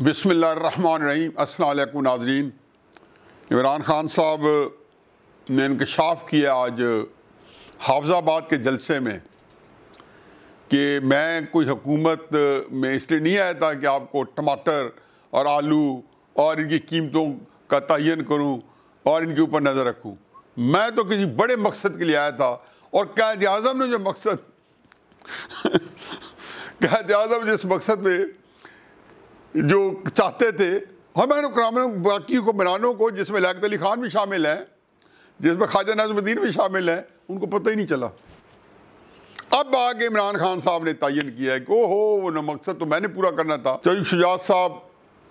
बसमीम अल्लाम नाजरीन इमरान ख़ान साहब ने इनकशाफ किया आज हाफजाबाद के जलसे में कि मैं कोई हुकूमत में इसलिए नहीं आया था कि आपको टमाटर और आलू और इनकी कीमतों का तयन करूं और इनके ऊपर नज़र रखूं मैं तो किसी बड़े मकसद के लिए आया था और कैद अजम ने जो मकसद कैद अजम जिस मकसद में जो चाहते थे हमें बाकी हुक्मरानों को जिसमें लागत अली खान भी शामिल हैं जिसमें ख्वाजा नाजमुद्दीन भी शामिल हैं उनको पता ही नहीं चला अब आगे इमरान खान साहब ने तयन किया है कि ओहो वो न मकसद तो मैंने पूरा करना था चौधरी शुजात साहब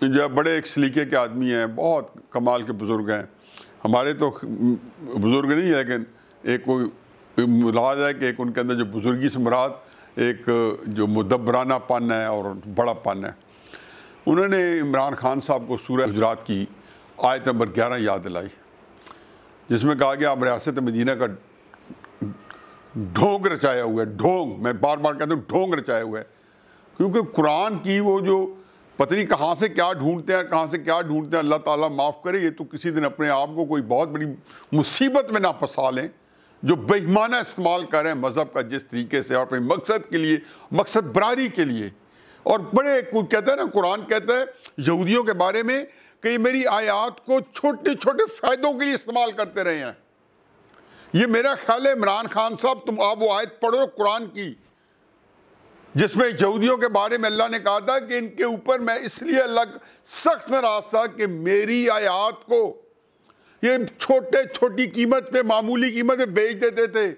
जो है बड़े एक सलीके के आदमी हैं बहुत कमाल के बुज़ुर्ग हैं हमारे तो बुज़ुर्ग नहीं है लेकिन एक कोई मुराद है कि एक उनके अंदर जो बुज़ुर्गी से मुराद एक जो मुदबराना पन है और बड़ा पन है उन्होंने इमरान खान साहब को सूर्य गुजरात की आयत नंबर ग्यारह याद दिलाई जिसमें कहा गया आप रियासत मदीना का ढोंग रचाया हुआ है ढोंग मैं बार बार कहता हूँ ढोंग रचाया हुआ है क्योंकि कुरान की वो जो पत्नी कहाँ से क्या ढूंढते हैं कहाँ से क्या ढूंढते हैं अल्लाह ताला माफ़ करे ये तो किसी दिन अपने आप को कोई बहुत बड़ी मुसीबत में ना फंसा लें जो बेईमाना इस्तेमाल करें मज़हब का जिस तरीके से और अपने मकसद के लिए मकसद बरारी के लिए और बड़े कहते हैं ना कुरान कहता है यहूदियों के बारे में कि मेरी आयात को छोटे छोटे फ़ायदों के लिए इस्तेमाल करते रहे हैं ये मेरा ख्याल है इमरान खान साहब तुम आप वो आयत पढ़ो कुरान की जिसमें यहूदियों के बारे में अल्लाह ने कहा था कि इनके ऊपर मैं इसलिए अल्लाह सख्त नाराज था कि मेरी आयात को ये छोटे छोटी कीमत पे मामूली कीमत पे बेच देते थे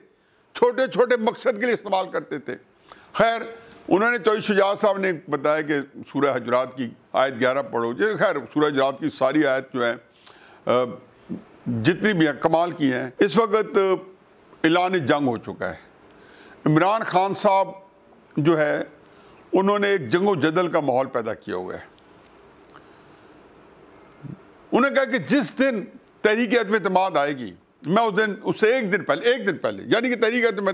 छोटे छोटे मकसद के लिए इस्तेमाल करते थे खैर उन्होंने तो शुजात साहब ने बताया कि सूर्य हजरात की आयत ग्यारह पढ़ो जो खैर सूर्य हजरात की सारी आयत जो है जितनी भी हैं कमाल की हैं इस वक्त ऐलान जंग हो चुका है इमरान खान साहब जो है उन्होंने एक जंगो जदल का माहौल पैदा किया हुआ है उन्होंने कहा कि जिस दिन तहरीक आदम आएगी मैं उस दिन उससे एक दिन पहले एक दिन पहले यानी कि तहरीक आदम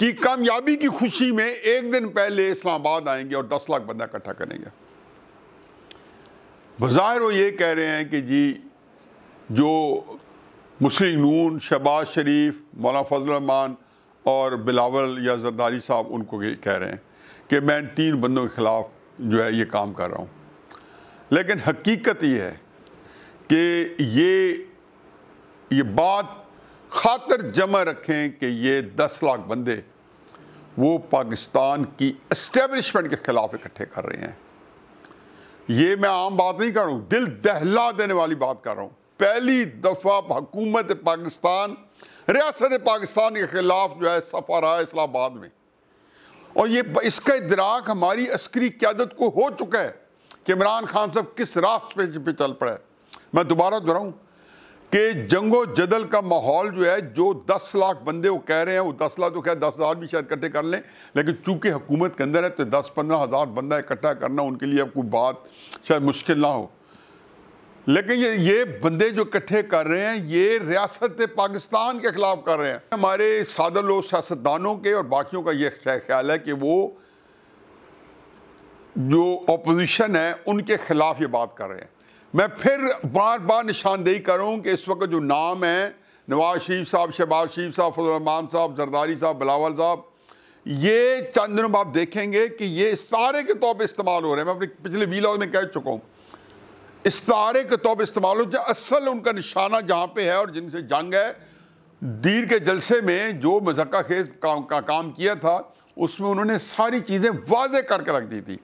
कि कामयाबी की खुशी में एक दिन पहले इस्लामाबाद आएंगे और दस लाख बंदा इकट्ठा करेंगे बाज़ाहिर वो ये कह रहे हैं कि जी जो मुस्लिम नून शहबाज शरीफ मौलाना फजलरहमान और बिलावल या जरदारी साहब उनको कह रहे हैं कि मैं तीन बंदों के ख़िलाफ़ जो है ये काम कर रहा हूँ लेकिन हकीकत ये है कि ये ये बात खातर जमा रखें कि ये दस लाख बंदे वो पाकिस्तान की इस्टेबलिशमेंट के ख़िलाफ़ इकट्ठे कर रहे हैं ये मैं आम बात नहीं कर रहा हूँ दिल दहला देने वाली बात कर रहा हूँ पहली दफ़ा हकूमत पाकिस्तान रियासत पाकिस्तान के ख़िलाफ़ जो है सफर आया इस्लामाबाद में और ये इसका इदराक हमारी अस्करी क्यादत को हो चुका है कि इमरान खान साहब किस रास्ते पे चल पड़ा है मैं दोबारा दोहराऊँ कि जंगो जदल का माहौल जो है जो 10 लाख बंदे वो कह रहे हैं वो 10 लाख तो कह दस हज़ार भी शायद इकट्ठे कर लें लेकिन चूंकि हुकूमत के अंदर है तो दस पंद्रह हज़ार बंदा इकट्ठा करना उनके लिए अब कोई बात शायद मुश्किल ना हो लेकिन ये ये बंदे जो इकट्ठे कर रहे हैं ये रियासत पाकिस्तान के ख़िलाफ़ कर रहे हैं हमारे सादर लोग सियासतदानों के और बाकियों का ये ख्याल है कि वो जो अपोजिशन है उनके ख़िलाफ़ ये बात कर रहे हैं मैं फिर बार बार निशानदेही करूं कि इस वक्त जो नाम है नवाज शरीफ साहब शहबाज शरीफ साहब फजलरहमान साहब जरदारी साहब बिलावल साहब ये चंद दिनों आप देखेंगे कि ये तारे के तौर पर इस्तेमाल हो रहे हैं मैं अपने पिछले लॉग में कह चुका हूँ इस्तारे के तौर पर इस्तेमाल हो जाए असल उनका निशाना जहाँ पर है और जिनसे जंग है दीर के जलसे में जो मजक्का खेज का, का काम किया था उसमें उन्होंने सारी चीज़ें वाज करके रख दी थी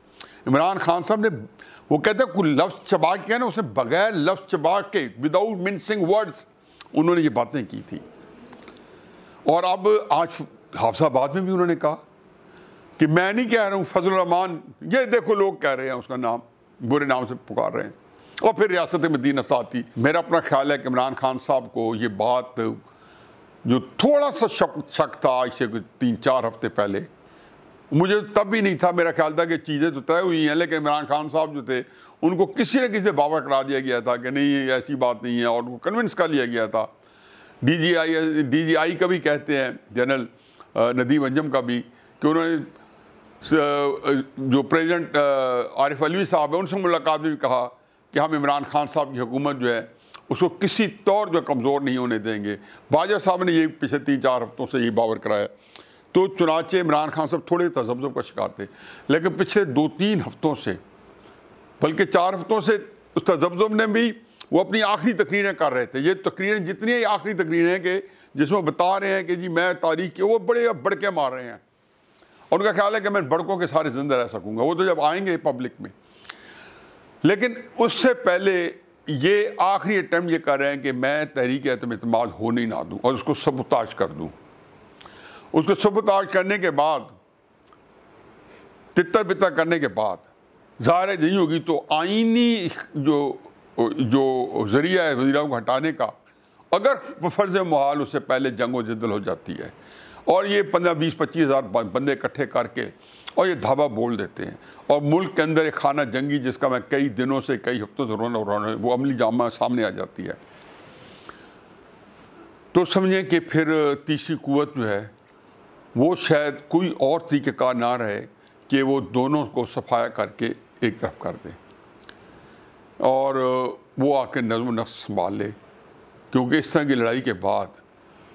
इमरान खान साहब ने वो कहते हैं कोई लफ्ज़ चबा के ना उसने बगैर लफ्ज़ चबा के विदाउट मिनसिंग वर्ड्स उन्होंने ये बातें की थी और अब आज हाफसाबाद में भी उन्होंने कहा कि मैं नहीं कह रहा हूँ फजल रमान ये देखो लोग कह रहे हैं उसका नाम बुरे नाम से पुकार रहे हैं और फिर रियासत मदीना साथी मेरा अपना ख्याल है कि इमरान खान साहब को ये बात जो थोड़ा सा शक शक था आज से तीन चार हफ्ते पहले मुझे तब भी नहीं था मेरा ख्याल था कि चीज़ें तो तय हुई हैं लेकिन इमरान खान साहब जो थे उनको किसी न किसी से बाबा करा दिया गया था कि नहीं ऐसी बात नहीं है और उनको कन्विंस कर लिया गया था D G I D G आई का भी कहते हैं जनरल नदीम अंजम का भी कि उन्होंने जो प्रेजिडेंट आरिफ अलवी साहब हैं उनसे मुलाकात में भी कहा कि हम इमरान खान साहब की हुकूमत जो है उसको किसी तौर जो कमज़ोर नहीं होने देंगे बाजवा साहब ने ये पिछले तीन चार हफ्तों से ये बावर कराया तो चुनाचे इमरान खान साहब थोड़े तजब्जब का शिकार थे लेकिन पिछले दो तीन हफ्तों से बल्कि चार हफ्तों से उस तजब्जब ने भी वो अपनी आखिरी तकरीरें कर रहे थे ये तकरीरें जितनी आखिरी तकरीरें हैं कि जिसमें बता रहे हैं कि जी मैं तारीख के वो बड़े बड़के मार रहे हैं और उनका ख्याल है कि मैं बड़कों के सारे जिंदा रह सकूँगा वो तो जब आएंगे पब्लिक में लेकिन उससे पहले ये आखिरी अटैम्प्ट ये कर रहे हैं कि मैं तहरीक एतम हो होने ना दूँ और उसको सबताज कर दूँ उसको सुबह ताज करने के बाद तितर बितर करने के बाद ज़ाहिर नहीं होगी तो आइनी जो जो ज़रिया है वजीरा को हटाने का अगर फ़र्ज महाल उससे पहले जंग व जदल हो जाती है और ये पंद्रह बीस पच्चीस हज़ार बंदे इकट्ठे करके और ये धावा बोल देते हैं और मुल्क के अंदर एक खाना जंगी जिसका मैं कई दिनों से कई हफ्तों से रोना रोना वो अमली जामा सामने आ जाती है तो समझें कि फिर तीसरी कुत जो है वो शायद कोई और तरीके का ना रहे कि वो दोनों को सफाया करके एक तरफ कर दें और वो आके नजम नफ्स संभाल ले क्योंकि इस तरह की लड़ाई के बाद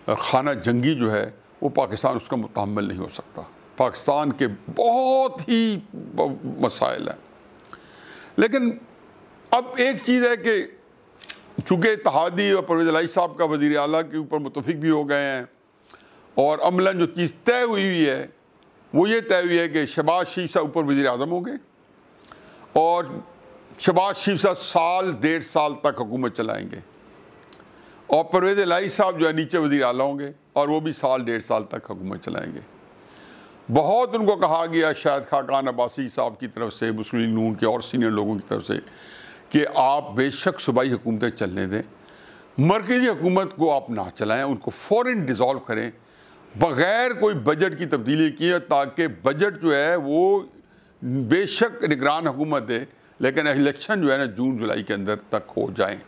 खाना जंगी जो है वो पाकिस्तान उसका मुतमल नहीं हो सकता पाकिस्तान के बहुत ही मसाइल हैं लेकिन अब एक चीज़ है कि चूँकि इतिहादी और परवेज लाई साहब का वज़ी अला के ऊपर मुतफिक भी हो गए हैं और अमला जो चीज़ तय हुई हुई है वो ये तय हुई है कि शबाज शीफ साहब ऊपर वज़ी अजम होंगे और शबाज शीफ साहब साल डेढ़ साल तक हुकूमत चलाएँगे और परवेज लाई साहब जो है नीचे वजीर अला होंगे और वो भी साल डेढ़ साल तक हुकूमत चलाएँगे बहुत उनको कहा गया शायद खाकान अब्बासी साहब की तरफ से मुस्लिम नून के और सीनियर लोगों की तरफ से कि आप बेशक सूबाई हुकूमतें चलने दें मरकज़ी हुकूमत को आप ना चलाएं उनको फ़ौर डिज़ोल्व करें बगैर कोई बजट की तब्दीली की है ताकि बजट जो है वो बेशक निगरान हुकूमत दे लेकिन इलेक्शन जो है ना जून जुलाई के अंदर तक हो जाए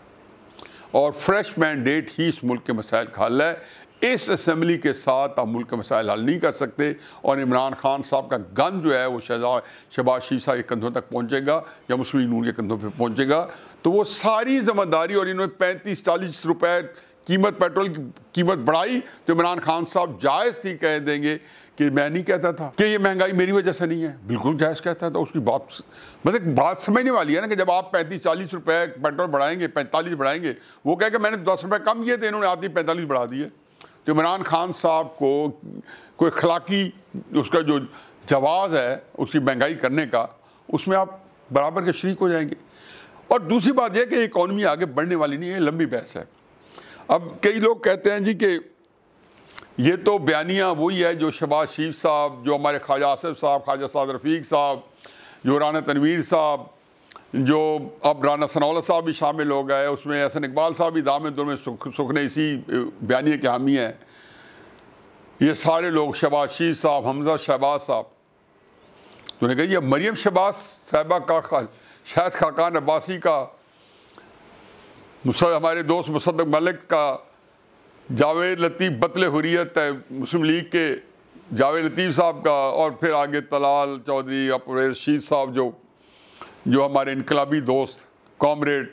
और फ्रेश मैंडेट ही इस मुल्क के मसाइल का हल है इस असम्बली के साथ आप मुल्क के मसाइल हल नहीं कर सकते और इमरान खान साहब का गन जो है वो शहजा शहबाज साहब के कंधों तक पहुँचेगा या मुस्लिम नून के कंधों पर पहुँचेगा तो वो सारी जिम्मेदारी और इन्होंने पैंतीस चालीस रुपए कीमत पेट्रोल की कीमत बढ़ाई तो इमरान खान साहब जायज़ थी कह देंगे कि मैं नहीं कहता था कि ये महंगाई मेरी वजह से नहीं है बिल्कुल जायज़ कहता था उसकी बात मतलब बात समझने वाली है ना कि जब आप पैंतीस चालीस रुपये पेट्रोल बढ़ाएंगे पैंतालीस बढ़ाएंगे वो कह के मैंने दस रुपये कम किए थे इन्होंने आदमी पैंतालीस बढ़ा दिए तो इमरान खान साहब को कोई खलाकी उसका जो जवाब है उसकी महंगाई करने का उसमें आप बराबर के शरीक हो जाएंगे और दूसरी बात यह कि इकॉनमी आगे बढ़ने वाली नहीं है लंबी बहस है अब कई लोग कहते हैं जी कि ये तो बयानिया वही है जो शबाज शरीफ साहब जो हमारे ख्वाजा आसिफ साहब ख्वाजा साद रफ़ीक साहब जो राना तनवीर साहब जो अब राना सनावला साहब भी शामिल हो गए उसमें हसन इकबाल साहब भी दामे दुर्म सुख सुखने इसी बयानी के हामी हैं ये सारे लोग शबाज शरीफ साहब हमजा शहबाज साहब तो उन्हें कही मरियम शहबाज साहबा का शायद खाकान अब्बासी का हमारे दोस्त मुसदक मलिक का जावेद लतीफ़ बतले हुरियत है मुस्लिम लीग के जावेद लतीफ़ साहब का और फिर आगे तलाल चौधरी अपने रशीद साहब जो जो हमारे इनकलाबी दोस्त कॉमरेड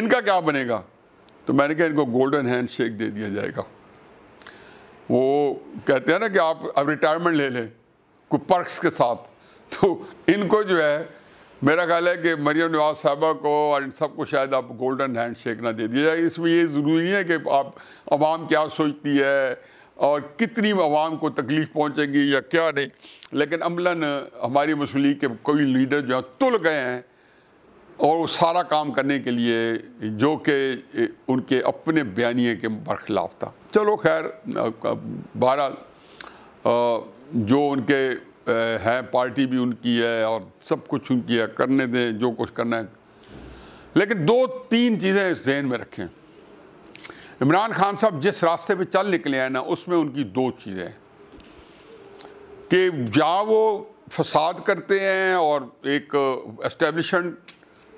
इनका क्या बनेगा तो मैंने कहा इनको गोल्डन हैंड शेक दे दिया जाएगा वो कहते हैं ना कि आप अब रिटायरमेंट ले लें कुछ पर्कस के साथ तो इनको जो है मेरा ख्याल है कि मरियम नवाज साहबा को और इन सबको शायद आप गोल्डन हैंड शेक ना दे दिया जाए इसमें ये ज़रूरी नहीं है कि आप आवाम क्या सोचती है और कितनी आवाम को तकलीफ़ पहुँचेगी या क्या नहीं लेकिन अमला हमारी मसलीग के कोई लीडर जो है तुल गए हैं और वो सारा काम करने के लिए जो कि उनके अपने बयानी के बरखिलाफ था चलो खैर बहरहाल जो उनके है पार्टी भी उनकी है और सब कुछ उनकी है करने दें जो कुछ करना है लेकिन दो तीन चीज़ें जहन में रखें इमरान खान साहब जिस रास्ते पे चल निकले हैं ना उसमें उनकी दो चीज़ें कि या वो फसाद करते हैं और एक एस्टेब्लिशमेंट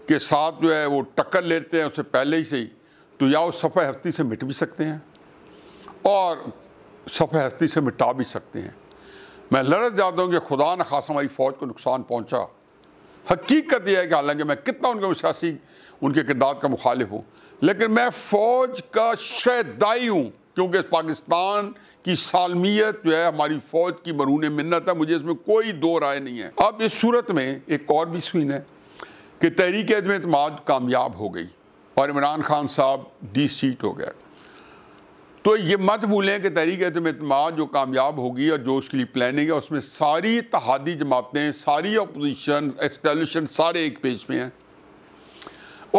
के साथ जो है वो टक्कर लेते हैं उससे पहले ही से ही तो या वो सफ़े हस्ती से मिट भी सकते हैं और सफ़े हस्ती से मिटा भी सकते हैं मैं लड़त जाता हूँ कि खुदा न खासा हमारी फ़ौज को नुकसान पहुँचा हकीकत यह है कि हालांकि मैं कितना उनके सियासी उनके किरदार का मुखालिफ हूँ लेकिन मैं फ़ौज का शहदाई हूँ क्योंकि पाकिस्तान की सालमियत जो है हमारी फ़ौज की मरून मन्नत है मुझे इसमें कोई दो राय नहीं है अब इस सूरत में एक और भी सुन है कि तहरीक अतमाद कामयाब हो गई और इमरान खान साहब डी सीट हो गया तो ये मत भूलें कि तहरीक एतम जो कामयाब होगी और जो उसके लिए प्लानिंग है उसमें सारी तहादी जमातें सारी अपोजिशन एक्सटेलिशन सारे एक पेज में हैं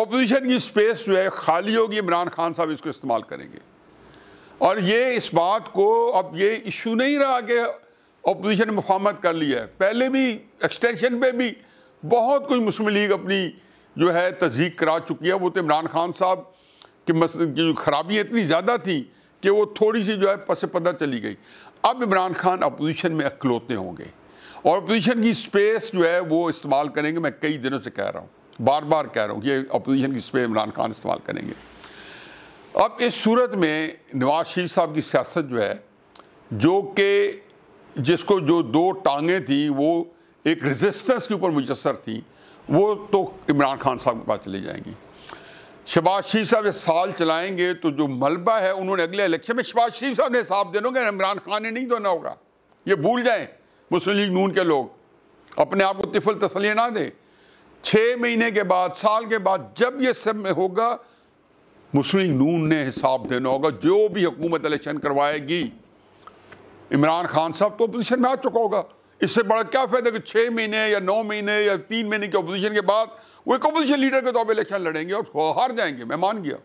अपोजिशन की स्पेस जो है खाली होगी इमरान खान साहब इसको इस्तेमाल करेंगे और ये इस बात को अब ये इशू नहीं रहा कि अपोजिशन ने मुफामत कर लिया है पहले भी एक्सटेंशन पे भी बहुत कुछ मुस्लिम लीग अपनी जो है तस्दीक करा चुकी है वो तो इमरान खान साहब के मस की खराबियाँ इतनी ज़्यादा थी कि वो थोड़ी सी जो है पस पदा चली गई अब इमरान खान अपोजिशन में अखलौते होंगे और अपोजिशन की स्पेस जो है वो इस्तेमाल करेंगे मैं कई दिनों से कह रहा हूँ बार बार कह रहा हूँ कि अपोजिशन की स्पेस इमरान खान इस्तेमाल करेंगे अब इस सूरत में नवाज शरीफ साहब की सियासत जो है जो कि जिसको जो दो टांगें थी वो एक रेजिस्टेंस के ऊपर मुजसर थी वो तो इमरान खान साहब के पास चली जाएंगी शहबाज शरीफ साहब ये साल चलाएंगे तो जो मलबा है उन्होंने अगले इलेक्शन में शहबाज शरीफ साहब ने हिसाब देना होगा इमरान खान ने नहीं देना होगा ये भूल जाएं मुस्लिम लीग नून के लोग अपने आप को तिफल तसली ना दें छः महीने के बाद साल के बाद जब ये सब में होगा मुस्लिम नून ने हिसाब देना होगा जो भी हुकूमत इलेक्शन करवाएगी इमरान खान साहब तो अपोजिशन में आ चुका होगा इससे बड़ा क्या फ़ायदा कि छः महीने या नौ महीने या तीन महीने के अपोजिशन के बाद वो एक अपोजिशन लीडर के तौर पर इलेक्शन लड़ेंगे और हार जाएंगे मैं मान गया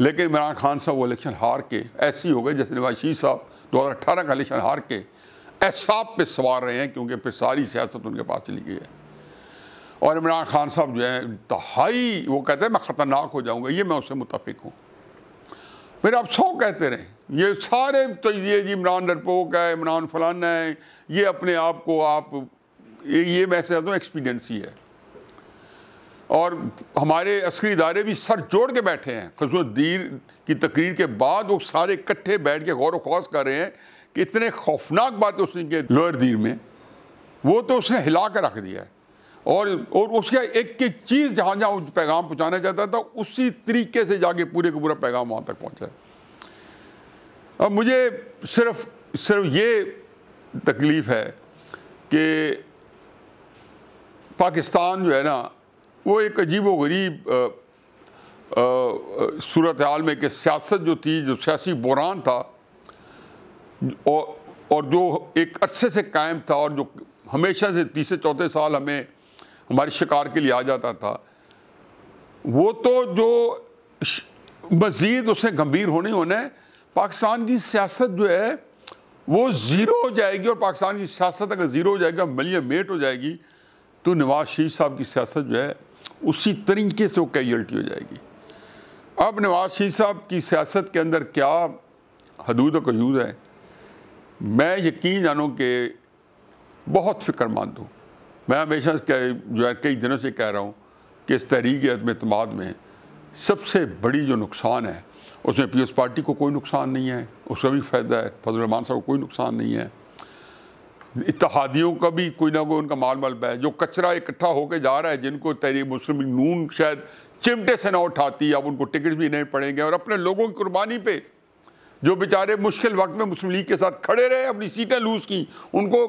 लेकिन इमरान खान साहब वो इलेक्शन हार के ही हो गए जैसे नवाज शरीफ साहब दो का इलेक्शन हार के एहसाब पर सवार रहे हैं क्योंकि फिर सारी सियासत उनके पास चली गई है और इमरान खान साहब जो है इंतहाई वो कहते हैं मैं ख़तरनाक हो जाऊँगा ये मैं उससे मुतफिक हूँ फिर आप सौ कहते रहें ये सारे तो ये जी इमरान डरपोक है इमरान फलाना है ये अपने आप को आप ये मैं समझता हूँ एक्सपीरियंस ही है और हमारे अस्करी इदारे भी सर जोड़ के बैठे हैं दीर की तकरीर के बाद वो सारे इकट्ठे बैठ के गौर वौस कर रहे हैं कि इतने खौफनाक बात उसने की लोअर दीर में वो तो उसने हिला कर रख दिया है और और उसका एक एक चीज़ जहाँ जहाँ उस पैगाम पहुँचाना चाहता था उसी तरीके से जाके पूरे का पूरा पैगाम वहाँ तक पहुँचा है अब मुझे सिर्फ सिर्फ ये तकलीफ़ है कि पाकिस्तान जो है ना वो एक अजीब व गरीब सूरत हाल में कि सियासत जो थी जो सियासी बुरान था और और जो एक अरसे से कायम था और जो हमेशा से तीसरे चौथे साल हमें हमारे शिकार के लिए आ जाता था वो तो जो मज़ीद उसे गंभीर होने होने पाकिस्तान की सियासत जो है वो ज़ीरो हो जाएगी और पाकिस्तान की सियासत अगर ज़ीरो हो जाएगी मलिया मेट हो जाएगी तो नवाज शरीफ साहब की सियासत जो है उसी तरीके से वो कैजल्टी हो जाएगी अब नवाज शरीफ साहब की सियासत के अंदर क्या हदूद कयूज है मैं यकीन जानूँ कि बहुत फिक्रमंद हूँ मैं हमेशा जो है कई दिनों से कह रहा हूँ कि इस तहरीक अतमाद में सबसे बड़ी जो नुकसान है उसमें पीएस पार्टी को कोई नुकसान नहीं है उसका भी फ़ायदा है फजल रमान साहब को कोई नुकसान नहीं है इतिहादियों का भी कोई ना कोई उनका माल माल पाया जो कचरा इकट्ठा होकर जा रहा है जिनको तहरीक मुस्लिम नून शायद चिमटे से ना उठाती अब उनको टिकट भी नहीं पड़ेंगे और अपने लोगों की कुर्बानी पे जो बेचारे मुश्किल वक्त में मुस्लिम लीग के साथ खड़े रहे अपनी सीटें लूज़ की उनको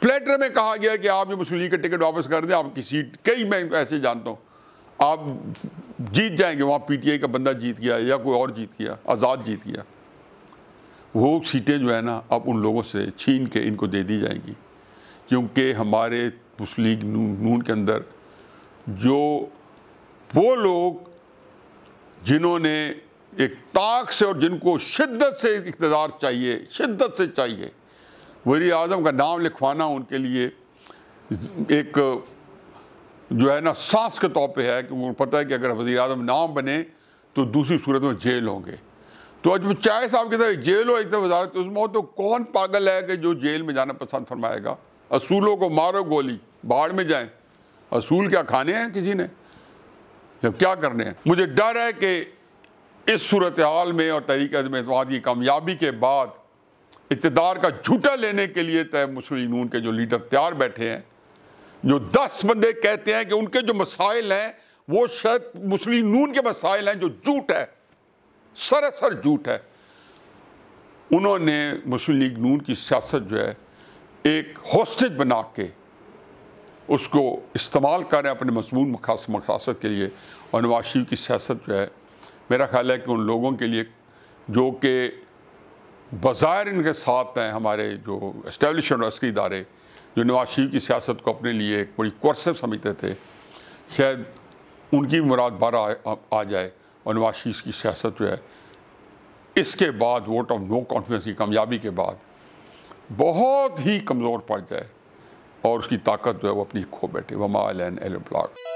प्लेटर में कहा गया कि आप ये मुस्लिम लीग का टिकट वापस कर दें आपकी सीट कई मैं ऐसे जानता हूँ आप जीत जाएंगे वहाँ पीटीआई का बंदा जीत गया या कोई और जीत गया आज़ाद जीत गया वो सीटें जो है ना अब उन लोगों से छीन के इनको दे दी जाएंगी क्योंकि हमारे मुस्लिम लीग नून के अंदर जो वो लोग जिन्होंने एक ताक से और जिनको शिद्दत से इकतदार चाहिए शिद्दत से चाहिए वजी अजम का नाम लिखवाना उनके लिए एक जो है ना सांस के तौर पे है कि उनको पता है कि अगर वजी अजम नाम बने तो दूसरी सूरत में जेल होंगे तो आज चाय साहब के साथ जेल हो एक तरफ वजारत उस मौत तो कौन पागल है कि जो जेल में जाना पसंद फरमाएगा असूलों को मारो गोली बाढ़ में जाएं असूल क्या खाने हैं किसी ने या क्या करने हैं मुझे डर है कि इस सूरत हाल में और तरीक़े में इतवाद की कामयाबी के बाद इतदार का झूठा लेने के लिए तय मुस्लिम नून के जो लीडर तैयार बैठे हैं जो दस बंदे कहते हैं कि उनके जो मसाइल हैं वो शायद मुस्लिम नून के मसाइल हैं जो झूठ है सरासर झूठ है उन्होंने मुस्लिम लीग नून की सियासत जो है एक हॉस्टेज बना के उसको इस्तेमाल कर रहे हैं अपने मजमून मकासद के लिए और नवाज शरीफ की सियासत जो है मेरा ख्याल है कि उन लोगों के लिए जो कि बाज़ार इनके साथ हैं हमारे जो इस्टेबलिश यूनिवर्सिटी इदारे जो नवाज शरीफ की सियासत को अपने लिए एक बड़ी कोर्सेप समझते थे शायद उनकी मुराद बारह आ, आ जाए और नवाज शरीफ की सियासत जो है इसके बाद वोट ऑफ नो कॉन्फिडेंस की कामयाबी के बाद बहुत ही कमज़ोर पड़ जाए और उसकी ताकत जो है वो अपनी खो बैठे वमा एल एन एल ब्लॉक